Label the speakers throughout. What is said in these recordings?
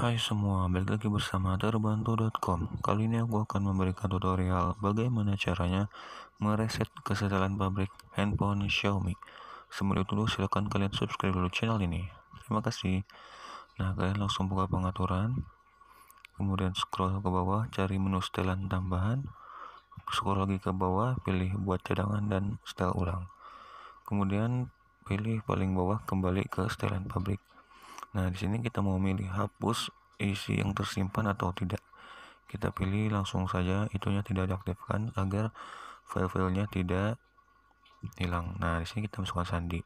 Speaker 1: Hai semua, balik lagi bersama terbantu.com Kali ini aku akan memberikan tutorial bagaimana caranya mereset kesetelan pabrik handphone Xiaomi Sebelum itu dulu silahkan kalian subscribe dulu channel ini Terima kasih Nah kalian langsung buka pengaturan Kemudian scroll ke bawah, cari menu setelan tambahan Scroll lagi ke bawah, pilih buat cadangan dan setel ulang Kemudian pilih paling bawah kembali ke setelan pabrik Nah, di sini kita mau milih hapus isi yang tersimpan atau tidak. Kita pilih langsung saja itunya tidak diaktifkan agar file-filenya tidak hilang. Nah, di sini kita masukkan sandi.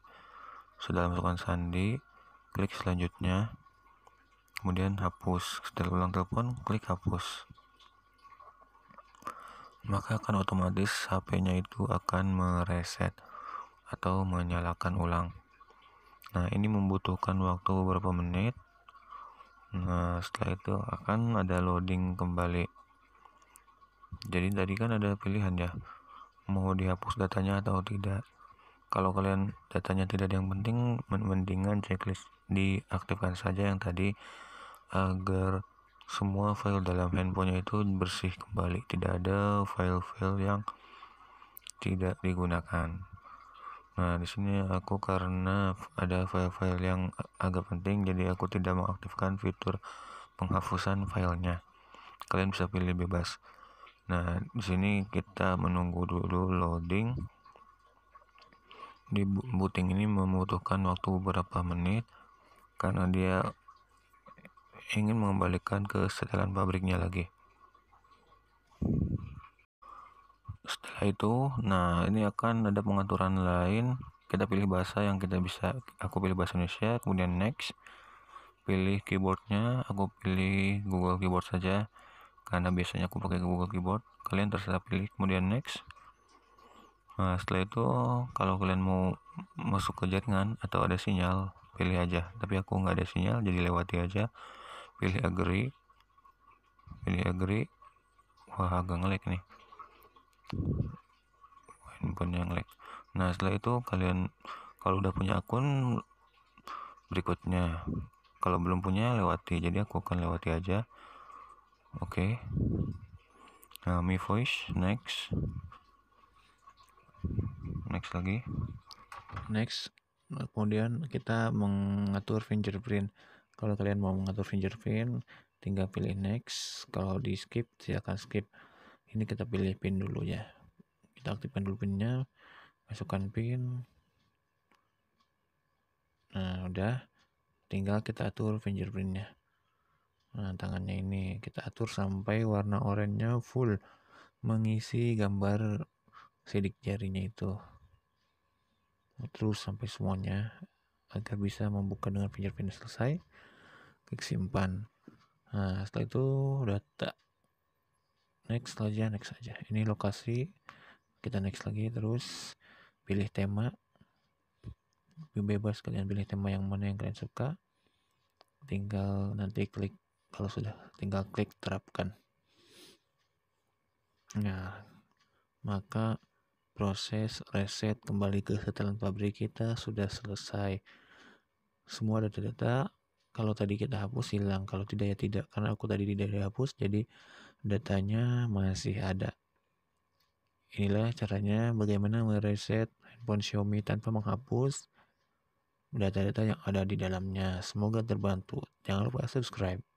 Speaker 1: Sudah masukkan sandi, klik selanjutnya. Kemudian hapus. Setelah ulang telepon, klik hapus. Maka akan otomatis HP-nya itu akan mereset atau menyalakan ulang. Nah, ini membutuhkan waktu beberapa menit. Nah, setelah itu akan ada loading kembali. Jadi tadi kan ada pilihan ya, mau dihapus datanya atau tidak. Kalau kalian datanya tidak ada yang penting, mendingan checklist diaktifkan saja yang tadi agar semua file dalam handphonenya itu bersih kembali, tidak ada file-file yang tidak digunakan. Nah, di sini aku karena ada file-file yang agak penting, jadi aku tidak mengaktifkan fitur penghapusan filenya. Kalian bisa pilih bebas. Nah, di sini kita menunggu dulu loading. Di booting ini membutuhkan waktu beberapa menit karena dia ingin mengembalikan ke setelan pabriknya lagi. setelah itu nah ini akan ada pengaturan lain kita pilih bahasa yang kita bisa aku pilih bahasa Indonesia kemudian next pilih keyboardnya aku pilih Google Keyboard saja karena biasanya aku pakai Google Keyboard kalian terserah pilih kemudian next nah setelah itu kalau kalian mau masuk ke jaringan atau ada sinyal pilih aja tapi aku nggak ada sinyal jadi lewati aja pilih agree pilih agree wah agak ngelag nih handphone yang lag nah setelah itu kalian kalau udah punya akun berikutnya kalau belum punya lewati jadi aku akan lewati aja oke okay. nah mi voice next next lagi
Speaker 2: next kemudian kita mengatur fingerprint kalau kalian mau mengatur fingerprint tinggal pilih next kalau di skip silahkan skip ini kita pilih pin dulu ya kita aktifkan dulu pinnya masukkan pin nah udah tinggal kita atur fingerprintnya nah tangannya ini kita atur sampai warna oranye full mengisi gambar sidik jarinya itu nah, terus sampai semuanya agar bisa membuka dengan fingerprint selesai klik simpan nah setelah itu data next saja, next saja. ini lokasi kita next lagi terus pilih tema bebas kalian pilih tema yang mana yang kalian suka tinggal nanti klik kalau sudah tinggal klik terapkan nah maka proses reset kembali ke setelan pabrik kita sudah selesai semua data-data kalau tadi kita hapus hilang kalau tidak ya tidak karena aku tadi tidak dihapus jadi datanya masih ada. Inilah caranya bagaimana mereset handphone Xiaomi tanpa menghapus data-data yang ada di dalamnya. Semoga terbantu. Jangan lupa subscribe.